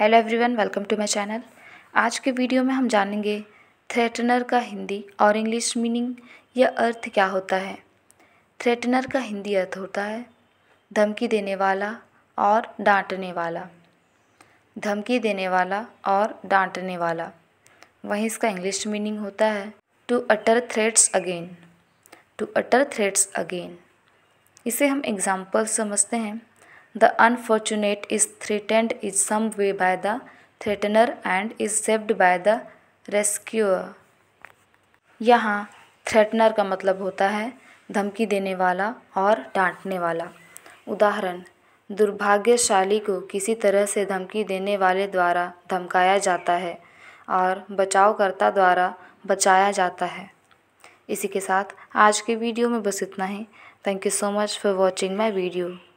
hello everyone welcome to my channel आज के video में हम जानेंगे थ्रेटनर का हिंदी और इंग्लिश मीनिंग या अर्थ क्या होता है थ्रेटनर का हिंदी अर्थ होता है धमकी देने वाला और डांटने वाला धमकी देने वाला और डांटने वाला वहीं इसका इंग्लिश मीनिंग होता है to utter threats again to utter threats again इसे हम एग्ज़ाम्पल समझते हैं the unfortunate is threatened is some way by the threatener and is saved by the rescuer यहाँ थ्रेटनर का मतलब होता है धमकी देने वाला और डांटने वाला उदाहरण दुर्भाग्यशाली को किसी तरह से धमकी देने वाले द्वारा धमकाया जाता है और बचावकर्ता द्वारा बचाया जाता है इसी के साथ आज के वीडियो में बस इतना ही thank you so much for watching my video